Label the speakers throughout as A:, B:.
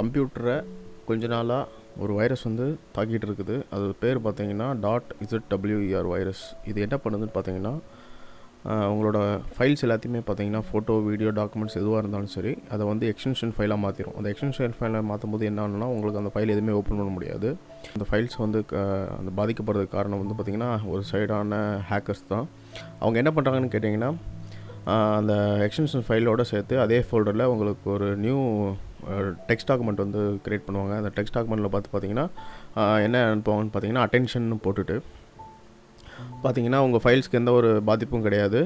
A: கம்ப்யூட்டரை கொஞ்ச நாளாக ஒரு வைரஸ் வந்து தாக்கிட்டு இருக்குது அது பேர் பார்த்தீங்கன்னா டாட் இசட் டபிள்யூஇஆர் வைரஸ் இது என்ன பண்ணுதுன்னு பார்த்தீங்கன்னா உங்களோட ஃபைல்ஸ் எல்லாத்தையுமே பார்த்தீங்கன்னா ஃபோட்டோ வீடியோ டாக்குமெண்ட்ஸ் எதுவாக இருந்தாலும் சரி அதை வந்து எக்ஸ்டென்ஷன் ஃபைலாக மாற்றிடும் அந்த எக்ஸ்டென்ஷன் ஃபைலை மாற்றும் போது என்ன ஆனால் உங்களுக்கு அந்த ஃபைல் எதுவுமே ஓப்பன் பண்ண முடியாது அந்த ஃபைல்ஸ் வந்து அந்த பாதிக்கப்படுறதுக்கு காரணம் வந்து பார்த்திங்கன்னா ஒரு சைடான ஹேக்கர்ஸ் தான் அவங்க என்ன பண்ணுறாங்கன்னு கேட்டிங்கன்னா அந்த எக்ஸ்டென்ஷன் ஃபைலோடு சேர்த்து அதே ஃபோல்டரில் உங்களுக்கு ஒரு நியூ டெக்ஸ்ட் டாக்குமெண்ட் வந்து க்ரியேட் பண்ணுவாங்க அந்த டெக்ஸ்ட் டாக்குமெண்ட்டில் பார்த்து பார்த்தீங்கன்னா என்ன அனுப்புவாங்கன்னு பார்த்தீங்கன்னா அட்டென்ஷன் போட்டுட்டு பார்த்தீங்கன்னா உங்கள் ஃபைல்ஸ்க்கு எந்த ஒரு பாதிப்பும் கிடையாது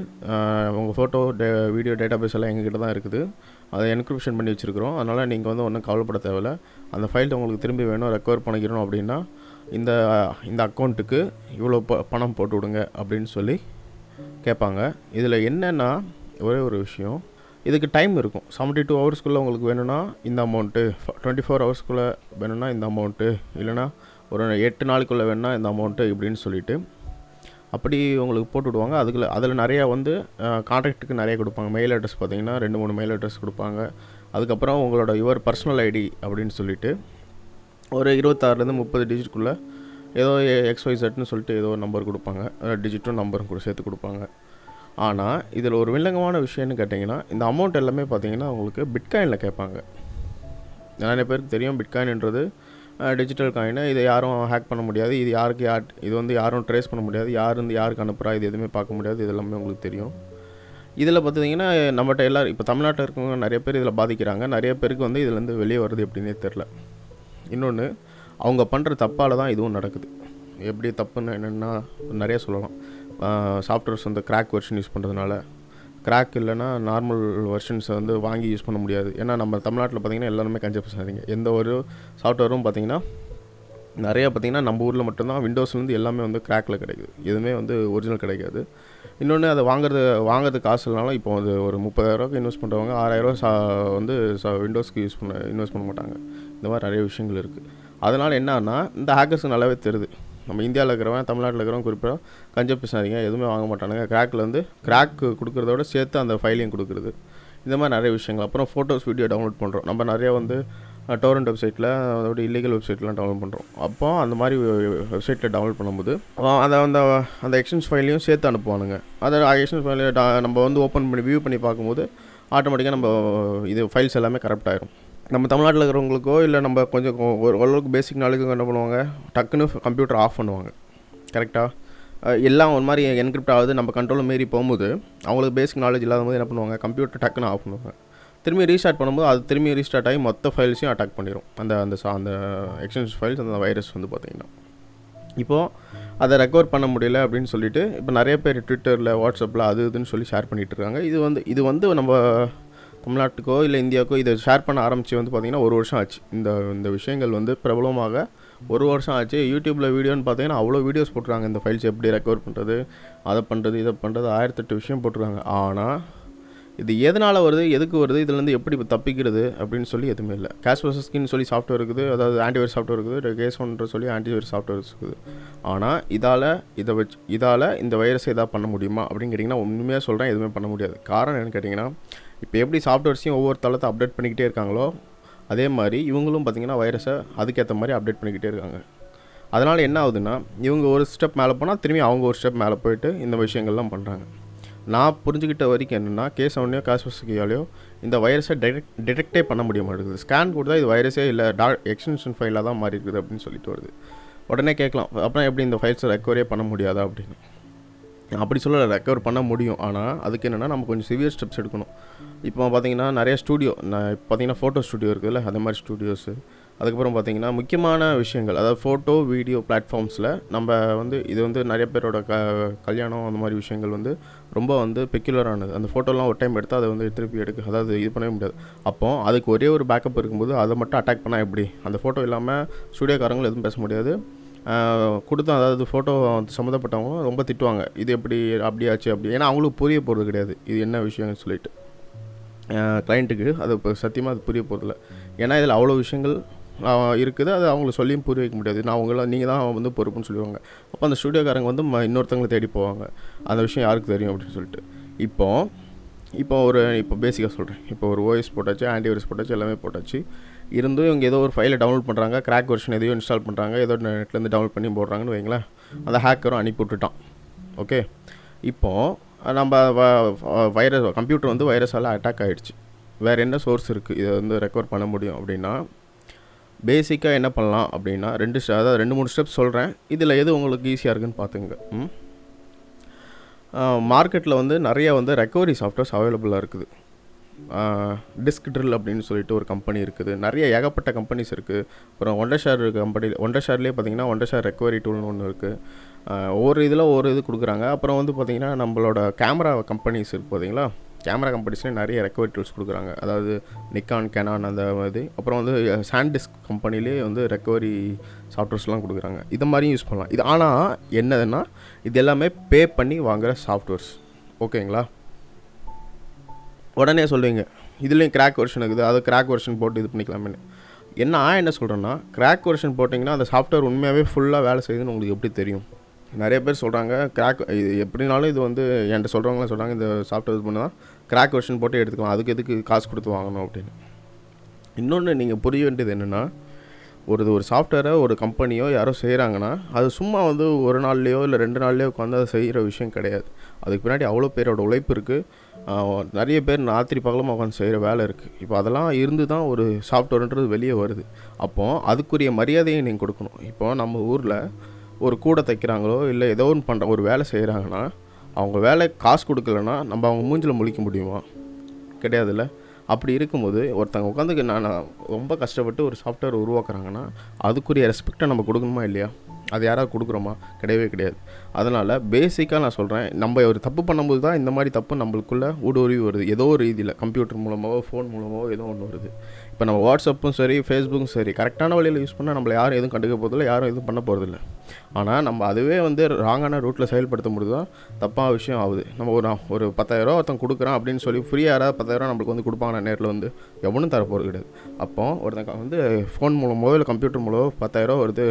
A: உங்கள் ஃபோட்டோ டே வீடியோ டேட்டா பேஸ் எல்லாம் எங்ககிட்ட தான் இருக்குது அதை என்கிரிப்ஷன் பண்ணி வச்சுருக்கிறோம் அதனால் நீங்கள் வந்து ஒன்றும் கவலைப்பட தேவையில்ல அந்த ஃபைல் உங்களுக்கு திரும்பி வேணும் ரெக்கவர் பண்ணிக்கிறோம் அப்படின்னா இந்த இந்த அக்கௌண்ட்டுக்கு இவ்வளோ ப பணம் போட்டு விடுங்க அப்படின்னு சொல்லி கேட்பாங்க இதில் என்னென்னா ஒரே ஒரு விஷயம் இதுக்கு டைம் இருக்கும் செவன்ட்டி டூ ஹவர்ஸ்க்குள்ளே உங்களுக்கு வேணும்னா இந்த அமௌண்ட்டு டுவெண்ட்டி ஃபோர் ஹவர்ஸ்க்குள்ளே வேணும்னா இந்த அமௌண்ட்டு இல்லைனா ஒரு எட்டு நாளுக்குள்ளே வேணும்னா இந்த அமௌண்ட்டு இப்படின்னு சொல்லிவிட்டு அப்படி உங்களுக்கு போட்டு விடுவாங்க அதுக்குள்ள அதில் நிறையா வந்து கான்டாக்ட்டுக்கு நிறைய கொடுப்பாங்க மெயில் அட்ரஸ் பார்த்திங்கன்னா ரெண்டு மூணு மெயில் அட்ரஸ் கொடுப்பாங்க அதுக்கப்புறம் உங்களோட யுவர் பர்சனல் ஐடி அப்படின்னு சொல்லிவிட்டு ஒரு இருபத்தாறுலேருந்து முப்பது டிஜிட்டுக்குள்ளே ஏதோ எக்ஸ் சொல்லிட்டு ஏதோ நம்பர் கொடுப்பாங்க டிஜிட்டும் நம்பரும் கூட சேர்த்து கொடுப்பாங்க ஆனால் இதில் ஒரு வில்லங்கமான விஷயம்னு கேட்டிங்கன்னா இந்த அமௌண்ட் எல்லாமே பார்த்திங்கன்னா உங்களுக்கு பிட்காயினில் கேட்பாங்க நிறைய பேருக்கு தெரியும் பிட்காயின்ன்றது டிஜிட்டல் காயினு இதை யாரும் ஹேக் பண்ண முடியாது இது யாருக்கு யார் இது வந்து யாரும் ட்ரேஸ் பண்ண முடியாது யார் வந்து யாருக்கு அனுப்புகிறா இது எதுவுமே பார்க்க முடியாது இது எல்லாமே உங்களுக்கு தெரியும் இதில் பார்த்தீங்கன்னா நம்மகிட்ட எல்லோரும் இப்போ தமிழ்நாட்டில் இருக்கவங்க நிறைய பேர் இதில் பாதிக்கிறாங்க நிறைய பேருக்கு வந்து இதுலேருந்து வெளியே வருது எப்படின்னே தெரில இன்னொன்று அவங்க பண்ணுற தப்பால் தான் இதுவும் நடக்குது எப்படி தப்புன்னு என்னென்னா நிறைய சொல்லலாம் சாஃப்ட்வேர்ஸ் வந்து கிராக் வெர்ஷன் யூஸ் பண்ணுறதுனால கிராக் இல்லைனா நார்மல் வெர்ஷன்ஸை வந்து வாங்கி யூஸ் பண்ண முடியாது ஏன்னா நம்ம தமிழ்நாட்டில் பார்த்திங்கன்னா எல்லாருமே கஞ்சப்பசாதீங்க எந்த ஒரு சாஃப்ட்வேரும் பார்த்திங்கன்னா நிறையா பார்த்திங்கன்னா நம்ம ஊரில் மட்டும்தான் விண்டோஸ்லேருந்து எல்லாமே வந்து கிராக்கில் கிடைக்குது எதுவுமே வந்து ஒரிஜினல் கிடைக்காது இன்னொன்று அதை வாங்குறது வாங்குறது காசு இல்லைனாலும் இப்போ வந்து ஒரு முப்பதாயிரரூவாக்கு இன்வெஸ்ட் பண்ணுறவங்க ஆறாயிரரூவா சா வந்து விண்டோஸ்க்கு யூஸ் பண்ண இன்வெஸ்ட் பண்ண மாட்டாங்க இந்த மாதிரி நிறைய விஷயங்கள் இருக்குது அதனால் என்னன்னா இந்த ஹேக்கர்ஸுக்கு நல்லாவே தெரியுது நம்ம இந்தியாவில் இருக்கிறவன் தமிழ்நாட்டில் இருக்கிறவங்க குறிப்பாக கஞ்ச பேசாதீங்க எதுவுமே வாங்க மாட்டானுங்க கிராக்கில் வந்து கிராக் கொடுக்குறதோட சேர்த்து அந்த ஃபைலையும் கொடுக்குறது இந்த மாதிரி நிறைய விஷயங்கள் அப்புறம் ஃபோட்டோஸ் வீடியோ டவுன்லோட் பண்ணுறோம் நம்ம நிறையா வந்து டோரண்ட் வெப்சைட்டில் அதோட இல்லீகல் வெப்சைட்லாம் டவுன்லோட் பண்ணுறோம் அப்போ அந்த மாதிரி வெப்சைட்டில் டவுன்லோட் பண்ணும்போது அதை அந்த அந்த எக்ஸ்டென்ஸ் ஃபைலையும் சேர்த்து அனுப்புவானுங்க அதை எக்ஸ்டென்ஸ் ஃபைலையும் நம்ம வந்து ஓப்பன் பண்ணி வியூ பண்ணி பார்க்கும்போது ஆட்டோமேட்டிக்காக நம்ம இது ஃபைல்ஸ் எல்லாமே கரெக்ட் ஆகிரும் நம்ம தமிழ்நாட்டில் இருக்கிறவங்களுக்கோ இல்லை நம்ம கொஞ்சம் ஒரு ஓரளவுக்கு பேசிக் நாலேஜுக்கு என்ன பண்ணுவாங்க டக்குன்னு கம்ப்யூட்டர் ஆஃப் பண்ணுவாங்க கரெக்டாக எல்லாம் ஒரு மாதிரி என்கிரிப்ட் ஆகுது நம்ம கண்ட்ரோலில் மீறி போகும்போது அவங்களுக்கு பேசிக் நாலேஜ் இல்லாத போது என்ன பண்ணுவாங்க கம்ப்யூட்டர் டக்குன்னு ஆஃப் பண்ணுவாங்க திரும்பி ரீஸ்டார்ட் பண்ணும்போது அது திரும்பி ரீஸ்டார்ட் ஆகி மொத்த ஃபைல்ஸையும் அட்டாக் பண்ணிடும் அந்த அந்த அந்த எக்ஸ்டென்ஷன் ஃபைல்ஸ் அந்த வைரஸ் வந்து பார்த்திங்கன்னா இப்போது அதை ரெக்கவர் பண்ண முடியல அப்படின்னு சொல்லிட்டு இப்போ நிறைய பேர் ட்விட்டரில் வாட்ஸ்அப்பில் அது இதுன்னு சொல்லி ஷேர் பண்ணிகிட்டு இருக்காங்க இது வந்து இது வந்து நம்ம தமிழ்நாட்டுக்கோ இல்லை இந்தியாவுக்கோ இதை ஷேர் பண்ண ஆரம்பித்து வந்து பார்த்திங்கன்னா ஒரு வருஷம் ஆச்சு இந்த இந்த விஷயங்கள் வந்து பிரபலமாக ஒரு வருஷம் ஆச்சு யூடியூப்பில் வீடியோன்னு பார்த்தீங்கன்னா அவ்வளோ வீடியோஸ் போட்டுருக்காங்க இந்த ஃபைல்ஸ் எப்படி ரெக்கவர் பண்ணுறது அதை பண்ணுறது இதை பண்ணுறது ஆயிரத்தெட்டு விஷயம் போட்டுருக்காங்க ஆனால் இது எதனால் வருது எதுக்கு வருது இதுலேருந்து எப்படி தப்பிக்கிறது அப்படின்னு சொல்லி எதுவுமே இல்லை கேஷ் சொல்லி சாஃப்ட்வேர் இருக்குது அதாவது ஆன்டிவைரஸ் சாஃப்ட்வேர் இருக்குது கேஸ் சொல்லி ஆன்டிவைரஸ் சாஃப்ட்வேர் இருக்குது ஆனால் இதால் இதை வச்சு இதால் இந்த வைரஸை எதாவது பண்ண முடியுமா அப்படின்னு கேட்டிங்கன்னா உண்மையாக சொல்கிறேன் எதுவுமே பண்ண முடியாது காரணம் என்னன்னு கேட்டிங்கன்னா இப்போ எப்படி சாஃப்ட்வேர்ஸையும் ஒவ்வொரு தளத்தை அப்டேட் பண்ணிக்கிட்டே இருக்காங்களோ அதே மாதிரி இவங்களும் பார்த்திங்கன்னா வைரஸை அதுக்கேற்ற மாதிரி அப்டேட் பண்ணிக்கிட்டே இருக்காங்க அதனால் என்ன ஆகுதுன்னா இவங்க ஒரு ஸ்டெப் மேலே போனால் திரும்பி அவங்க ஒரு ஸ்டெப் மேலே போயிட்டு இந்த விஷயங்கள்லாம் பண்ணுறாங்க நான் புரிஞ்சுக்கிட்ட வரைக்கும் என்னென்னா கேஸ் அவனையோ காஸ்பஸ்கியாலையோ இந்த வைரஸை டெடெக்ட் டிடெக்டே பண்ண முடிய மாட்டேங்குது ஸ்கேன் கொடுத்தா இது வைரஸே இல்லை டா எக்ஸ்டென்ஷன் ஃபைலாக தான் மாறி இருக்குது அப்படின்னு சொல்லிட்டு வருது உடனே கேட்கலாம் அப்புறம் எப்படி இந்த ஃபைல்ஸை ரெக்கவரியே பண்ண முடியாதா அப்படின்னு அப்படி சொல்ல ரெக்கவர் பண்ண முடியும் ஆனால் அதுக்கு என்னென்னா நம்ம கொஞ்சம் சிவியர் ஸ்டெப்ஸ் எடுக்கணும் இப்போ பார்த்தீங்கன்னா நிறைய ஸ்டூடியோ நான் இப்போ பார்த்தீங்கன்னா ஃபோட்டோ ஸ்டூடியோ இருக்குதுல்ல அதே மாதிரி ஸ்டூடியோஸு அதுக்கப்புறம் பார்த்தீங்கன்னா முக்கியமான விஷயங்கள் அதாவது ஃபோட்டோ வீடியோ பிளாட்ஃபார்ம்ஸில் நம்ம வந்து இது வந்து நிறைய பேரோட க கல்யாணம் அந்த மாதிரி விஷயங்கள் வந்து ரொம்ப வந்து பெக்குலரானது அந்த ஃபோட்டோலாம் ஒரு டைம் எடுத்தால் அதை வந்து திருப்பி எடுக்க அதாவது இது பண்ணவே முடியாது அப்போ அதுக்கு ஒரே ஒரு பேக்கப் இருக்கும்போது அதை மட்டும் அட்டாக் பண்ணால் எப்படி அந்த ஃபோட்டோ இல்லாமல் ஸ்டூடியோக்காரங்களும் எதுவும் பேச முடியாது கொடுத்தோம் அதாவது ஃபோட்டோ சம்மந்தப்பட்டவங்க ரொம்ப திட்டுவாங்க இது எப்படி அப்படியாச்சு அப்படி ஏன்னா அவங்களுக்கு புரிய போகிறது கிடையாது இது என்ன விஷயம்னு சொல்லிட்டு கிளைண்ட்டுக்கு அது இப்போ சத்தியமாக அது புரிய போகிறதில்ல ஏன்னா இதில் அவ்வளோ விஷயங்கள் இருக்குது அது அவங்களுக்கு சொல்லியும் புரிய வைக்க முடியாது நான் அவங்கள நீங்கள் தான் வந்து பொறுப்புன்னு சொல்லுவாங்க அப்போ அந்த ஸ்டூடியோக்காரங்க வந்து இன்னொருத்தவங்களை தேடி போவாங்க அந்த விஷயம் யாருக்கு தெரியும் அப்படின்னு சொல்லிட்டு இப்போது இப்போ ஒரு இப்போ பேசிக்காக சொல்கிறேன் இப்போ ஒரு ஓஎஸ் போட்டாச்சு ஆன்டிவைரஸ் போட்டாச்சு எல்லாமே போட்டாச்சு இருந்தும் இவங்க ஏதோ ஒரு ஃபைலை டவுன்லோட் பண்ணுறாங்க கிராக் வெர்ஷன் எதையோ இன்ஸ்டால் பண்ணுறாங்க ஏதோ நெட்லேருந்து டவுன்லோட் பண்ணி போடுறாங்கன்னு வைங்களேன் அந்த ஹேக்கரும் அனுப்பி விட்டுட்டான் ஓகே இப்போது நம்ம வைரஸ் கம்ப்யூட்டர் வந்து வைரஸால் அட்டாக் ஆகிடுச்சு வேறு என்ன சோர்ஸ் இருக்குது இதை வந்து ரெக்கவர் பண்ண முடியும் அப்படின்னா பேசிக்காக என்ன பண்ணலாம் அப்படின்னா ரெண்டு அதாவது ரெண்டு மூணு ஸ்டெப்ஸ் சொல்கிறேன் இதில் எது உங்களுக்கு ஈஸியாக இருக்குன்னு பார்த்துங்க மார்க்கெட்டில் வந்து நிறையா வந்து ரெக்கவரி சாஃப்ட்வேர்ஸ் அவைலபிளாக இருக்குது டிஸ்க் ட்ரில் அப்படின்னு சொல்லிட்டு ஒரு கம்பெனி இருக்குது நிறைய ஏகப்பட்ட கம்பெனிஸ் இருக்குது அப்புறம் ஒண்டர் ஒண்டர்ஷேர் கம்பெனி ஷேர்லேயே பார்த்தீங்கன்னா ஷேர் ரெக்கவரி டூல்னு ஒன்று இருக்குது ஒவ்வொரு இதில் ஒவ்வொரு இது கொடுக்குறாங்க அப்புறம் வந்து பார்த்திங்கன்னா நம்மளோட கேமரா கம்பெனிஸ் இருக்குது பார்த்தீங்களா கேமரா கம்பெனிஸ்லேயே நிறைய ரெக்கவரி டூல்ஸ் கொடுக்குறாங்க அதாவது நிக்கான் கெனான் அந்த மாதிரி அப்புறம் வந்து சாண்டிஸ்க் கம்பெனிலே வந்து ரெக்கவரி சாஃப்ட்வேர்ஸ்லாம் கொடுக்குறாங்க இது மாதிரியும் யூஸ் பண்ணலாம் இது ஆனால் என்னதுன்னா இது எல்லாமே பே பண்ணி வாங்குகிற சாஃப்ட்வேர்ஸ் ஓகேங்களா உடனே சொல்லுவீங்க இதுலேயும் கிராக் வெர்ஷன் இருக்குது அதை கிராக் வெர்ஷன் போட்டு இது பண்ணிக்கலாமே என்ன ஆ என்ன சொல்கிறேன்னா கிராக் வெர்ஷன் போட்டிங்கன்னா அந்த சாஃப்ட்வேர் உண்மையாகவே ஃபுல்லாக வேலை செய்யுதுன்னு உங்களுக்கு எப்படி தெரியும் நிறைய பேர் சொல்கிறாங்க கிராக் இது எப்படினாலும் இது வந்து என்கிட்ட சொல்கிறவங்களாம் சொல்கிறாங்க இந்த சாஃப்ட்வேர் இது பண்ணால் கிராக் வெர்ஷன் போட்டு எடுத்துக்கலாம் அதுக்கு எதுக்கு காசு கொடுத்து வாங்கணும் அப்படின்னு இன்னொன்று நீங்கள் புரிய வேண்டியது என்னென்னா ஒரு ஒரு சாஃப்ட்வேரை ஒரு கம்பெனியோ யாரோ செய்கிறாங்கன்னா அது சும்மா வந்து ஒரு நாள்லேயோ இல்லை ரெண்டு நாள்லேயோ உட்காந்து அதை செய்கிற விஷயம் கிடையாது அதுக்கு பின்னாடி அவ்வளோ பேரோட உழைப்பு இருக்குது நிறைய பேர் ராத்திரி பகலமாக உட்காந்து செய்கிற வேலை இருக்குது இப்போ அதெல்லாம் இருந்து தான் ஒரு சாஃப்ட்வேர்ன்றது வெளியே வருது அப்போது அதுக்குரிய மரியாதையை நீங்கள் கொடுக்கணும் இப்போ நம்ம ஊரில் ஒரு கூடை தைக்கிறாங்களோ இல்லை ஏதோ ஒன்று பண்ணுற ஒரு வேலை செய்கிறாங்கன்னா அவங்க வேலை காசு கொடுக்கலன்னா நம்ம அவங்க மூஞ்சில் முழிக்க முடியுமா கிடையாதுல்ல அப்படி இருக்கும்போது ஒருத்தங்க உட்காந்துக்கு நான் ரொம்ப கஷ்டப்பட்டு ஒரு சாஃப்ட்வேர் உருவாக்குறாங்கன்னா அதுக்குரிய ரெஸ்பெக்டை நம்ம கொடுக்கணுமா இல்லையா அது யாராவது கொடுக்குறோமா கிடையவே கிடையாது அதனால் பேசிக்காக நான் சொல்கிறேன் நம்ம ஒரு தப்பு பண்ணும்போது தான் இந்த மாதிரி தப்பு நம்மளுக்குள்ளே ஊடுருவி வருது ஏதோ ஒரு இதில் கம்ப்யூட்டர் மூலமாகவோ ஃபோன் மூலமாகவோ ஏதோ ஒன்று வருது இப்போ நம்ம வாட்ஸ்அப்பும் சரி ஃபேஸ்புக்கும் சரி கரெக்டான வழியில் யூஸ் பண்ணால் நம்மளை யாரும் எதுவும் கண்டுக்க போகிறதில்ல யாரும் எதுவும் பண்ண போகிறதில்ல ஆனால் நம்ம அதுவே வந்து ராங்கான ரூட்டில் செயல்படுத்தும் போது தான் தப்பாக விஷயம் ஆகுது நம்ம ஒரு ஒரு பத்தாயிரரூவா ஒருத்தன் கொடுக்குறான் அப்படின்னு சொல்லி ஃப்ரீயாக யாராவது பத்தாயிரரூவா நம்மளுக்கு வந்து கொடுப்பாங்க நேரில் வந்து எவனும் தரப்போகிறது கிடையாது அப்போ ஒருத்தன் வந்து ஃபோன் மூலமோ இல்லை கம்ப்யூட்டர் மூலமோ பத்தாயிரரூவா வருது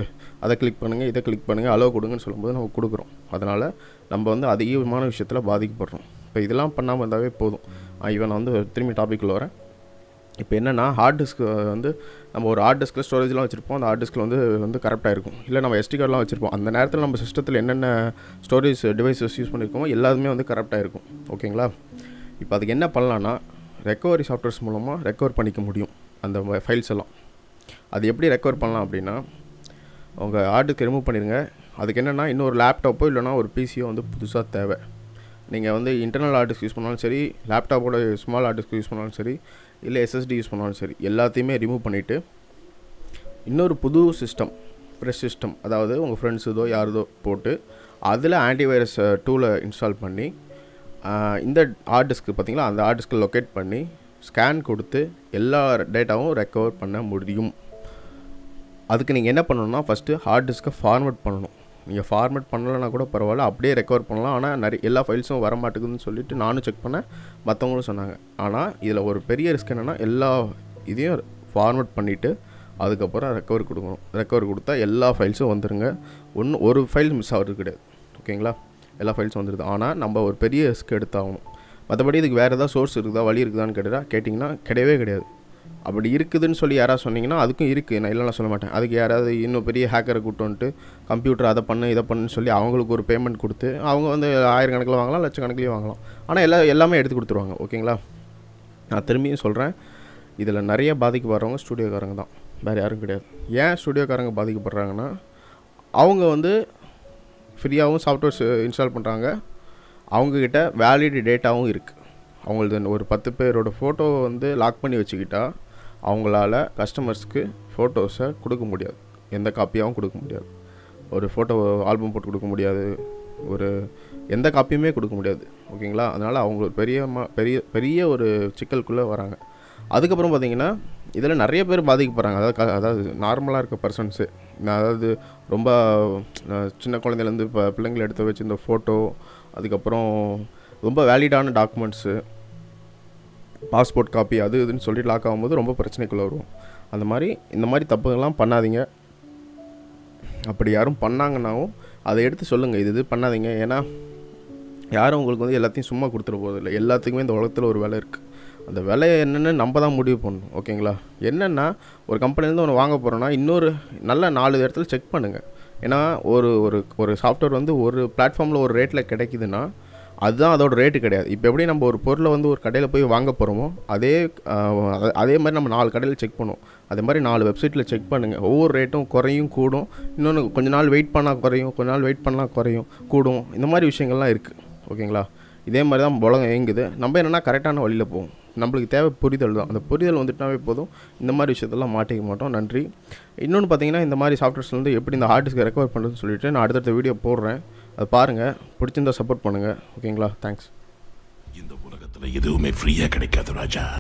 A: அதை கிளிக் பண்ணுங்கள் இதை கிளிக் பண்ணுங்கள் அளவு கொடுங்கன்னு சொல்லும்போது நம்ம கொடுக்குறோம் அதனால் நம்ம வந்து அதிகமான விஷயத்தில் பாதிக்கப்படுறோம் இப்போ இதெல்லாம் பண்ணாமல் இருந்தாவே போதும் இவன் வந்து திரும்பி டாப்பிக்கில் வரேன் இப்போ என்னென்னா ஹார்ட் டிஸ்க் வந்து நம்ம ஒரு ஹார்ட் டிஸ்கில் ஸ்டோரேஜ்லாம் வச்சுருப்போம் அந்த ஹார்ட் டிஸ்கில் வந்து வந்து கரெக்டாக இருக்கும் இல்லை நம்ம எஸ்டி கார்டெலாம் வச்சுருப்போம் அந்த நேரத்தில் நம்ம சிஸ்டத்தில் என்னென்ன ஸ்டோரேஜ் டிவைஸஸ் யூஸ் பண்ணியிருக்கோமோ எல்லாத்துமே வந்து கரெக்டாக இருக்கும் ஓகேங்களா இப்போ அதுக்கு என்ன பண்ணலான்னா ரெக்கவரி சாஃப்ட்வேர்ஸ் மூலமாக ரெக்கவர் பண்ணிக்க முடியும் அந்த ஃபைல்ஸ் எல்லாம் அது எப்படி ரெக்கவர் பண்ணலாம் அப்படின்னா உங்கள் ஹார்டுக்கு ரிமூவ் பண்ணிடுங்க அதுக்கு என்னென்னா இன்னொரு லேப்டாப்போ இல்லைனா ஒரு பிசியோ வந்து புதுசாக தேவை நீங்கள் வந்து இன்டர்னல் ஹார்ட் யூஸ் பண்ணாலும் சரி லேப்டாப்போட ஸ்மால் ஹார்ட் யூஸ் பண்ணாலும் சரி இல்லை எஸ்எஸ்டி யூஸ் பண்ணாலும் சரி எல்லாத்தையுமே ரிமூவ் பண்ணிவிட்டு இன்னொரு புது சிஸ்டம் ஃப்ரெஷ் சிஸ்டம் அதாவது உங்கள் ஃப்ரெண்ட்ஸ் இதோ யாருதோ போட்டு அதில் வைரஸ் டூலை இன்ஸ்டால் பண்ணி இந்த ஹார்ட் டிஸ்க்கு பார்த்தீங்களா அந்த ஹார்ட் டிஸ்க்கு லொக்கேட் பண்ணி ஸ்கேன் கொடுத்து எல்லா டேட்டாவும் ரெக்கவர் பண்ண முடியும் அதுக்கு நீங்கள் என்ன பண்ணணும்னா ஃபஸ்ட்டு ஹார்ட் டிஸ்க்கை ஃபார்மேட் பண்ணணும் நீங்கள் ஃபார்மேட் பண்ணலைன்னா கூட பரவாயில்ல அப்படியே ரெக்கவர் பண்ணலாம் ஆனால் நிறைய எல்லா ஃபைல்ஸும் வர மாட்டேங்குதுன்னு சொல்லிட்டு நானும் செக் பண்ணேன் மற்றவங்களும் சொன்னாங்க ஆனால் இதில் ஒரு பெரிய ரிஸ்க் என்னென்னா எல்லா இதையும் ஃபார்மேட் பண்ணிவிட்டு அதுக்கப்புறம் ரெக்கவர் கொடுக்கணும் ரெக்கவர் கொடுத்தா எல்லா ஃபைல்ஸும் வந்துடுங்க ஒன்று ஒரு ஃபைல் மிஸ் ஆகிறது கிடையாது ஓகேங்களா எல்லா ஃபைல்ஸும் வந்துடுது ஆனால் நம்ம ஒரு பெரிய ரிஸ்க் எடுத்தாகணும் மற்றபடி இதுக்கு வேறு ஏதாவது சோர்ஸ் இருக்குதா வழி இருக்குதான்னு கேட்டால் கேட்டிங்கன்னா கிடையவே கிடையாது அப்படி இருக்குதுன்னு சொல்லி யாராவது சொன்னீங்கன்னா அதுக்கும் இருக்குது நான் இல்லைலாம் சொல்ல மாட்டேன் அதுக்கு யாராவது இன்னும் பெரிய ஹேக்கரை கூட்டு வந்துட்டு கம்ப்யூட்டர் அதை பண்ணு இதை பண்ணுன்னு சொல்லி அவங்களுக்கு ஒரு பேமெண்ட் கொடுத்து அவங்க வந்து ஆயிரக்கணக்கில் வாங்கலாம் லட்சக்கணக்கிலையும் வாங்கலாம் ஆனால் எல்லா எல்லாமே எடுத்து கொடுத்துருவாங்க ஓகேங்களா நான் திரும்பியும் சொல்கிறேன் இதில் நிறைய பாதிக்கப்படுறவங்க ஸ்டூடியோக்காரங்க தான் வேறு யாரும் கிடையாது ஏன் ஸ்டூடியோக்காரங்க பாதிக்கப்படுறாங்கன்னா அவங்க வந்து ஃப்ரீயாகவும் சாஃப்ட்வேர்ஸ் இன்ஸ்டால் பண்ணுறாங்க அவங்கக்கிட்ட வேலிடு டேட்டாவும் இருக்குது அவங்களது ஒரு பத்து பேரோட ஃபோட்டோவை வந்து லாக் பண்ணி வச்சுக்கிட்டா அவங்களால கஸ்டமர்ஸ்க்கு ஃபோட்டோஸை கொடுக்க முடியாது எந்த காப்பியாகவும் கொடுக்க முடியாது ஒரு ஃபோட்டோ ஆல்பம் போட்டு கொடுக்க முடியாது ஒரு எந்த காப்பியுமே கொடுக்க முடியாது ஓகேங்களா அதனால் அவங்க பெரிய பெரிய பெரிய ஒரு சிக்கலுக்குள்ளே வராங்க அதுக்கப்புறம் பார்த்திங்கன்னா இதில் நிறைய பேர் பாதிக்கப்படுறாங்க அதாவது அதாவது நார்மலாக இருக்க பர்சன்ஸு அதாவது ரொம்ப சின்ன குழந்தையிலேருந்து இப்போ பிள்ளைங்களை எடுத்து வச்சு இந்த ஃபோட்டோ அதுக்கப்புறம் ரொம்ப வேலிடான டாக்குமெண்ட்ஸு பாஸ்போர்ட் காப்பி அது இதுன்னு சொல்லிட்டு லாக் ஆகும்போது ரொம்ப பிரச்சனைக்குள்ளே வரும் அந்த மாதிரி இந்த மாதிரி தப்புகள்லாம் பண்ணாதீங்க அப்படி யாரும் பண்ணாங்கன்னாவும் அதை எடுத்து சொல்லுங்கள் இது இது பண்ணாதீங்க ஏன்னா யாரும் உங்களுக்கு வந்து எல்லாத்தையும் சும்மா கொடுத்துட போகிறதில்ல எல்லாத்துக்குமே இந்த உலகத்தில் ஒரு விலை இருக்குது அந்த விலையை என்னென்னு நம்ம தான் முடிவு பண்ணணும் ஓகேங்களா என்னென்னா ஒரு கம்பெனிலேருந்து ஒன்று வாங்க போகிறோன்னா இன்னொரு நல்ல நாலு இடத்துல செக் பண்ணுங்கள் ஏன்னா ஒரு ஒரு ஒரு சாஃப்ட்வேர் வந்து ஒரு பிளாட்ஃபார்மில் ஒரு ரேட்டில் கிடைக்குதுன்னா அதுதான் அதோட ரேட்டு கிடையாது இப்போ எப்படி நம்ம ஒரு பொருளை வந்து ஒரு கடையில் போய் வாங்க போகிறோமோ அதே அதே மாதிரி நம்ம நாலு கடையில் செக் பண்ணுவோம் அதே மாதிரி நாலு வெப்சைட்டில் செக் பண்ணுங்கள் ஒவ்வொரு ரேட்டும் குறையும் கூடும் இன்னொன்று கொஞ்ச நாள் வெயிட் பண்ணால் குறையும் கொஞ்ச நாள் வெயிட் பண்ணால் குறையும் கூடும் இந்த மாதிரி விஷயங்கள்லாம் இருக்குது ஓகேங்களா இதே மாதிரி தான் உலகம் இயங்குது நம்ம என்னென்னா கரெக்டான வழியில் போவோம் நம்மளுக்கு தேவை புரிதல் தான் அந்த புரிதல் வந்துட்டாவே போதும் இந்த மாதிரி விஷயத்தெல்லாம் மாட்டிக்க மாட்டோம் நன்றி இன்னொன்று பார்த்தீங்கன்னா இந்த மாதிரி சாஃப்ட்வேர்ஸ்லேருந்து எப்படி இந்த ஹார்ட் டிஸ்க்கை ரெக்கவர் பண்ணுறதுன்னு சொல்லிட்டு நான் அடுத்தடுத்த வீடியோ போடுறேன் அது பாருங்கள் பிடிச்சிருந்தா சப்போர்ட் பண்ணுங்கள் ஓகேங்களா தேங்க்ஸ் இந்த உலகத்தில் எதுவுமே ஃப்ரீயாக கிடைக்காது ராஜா